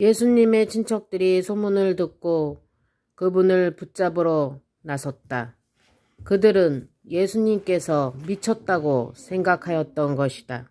예수님의 친척들이 소문을 듣고 그분을 붙잡으러 나섰다. 그들은 예수님께서 미쳤다고 생각하였던 것이다.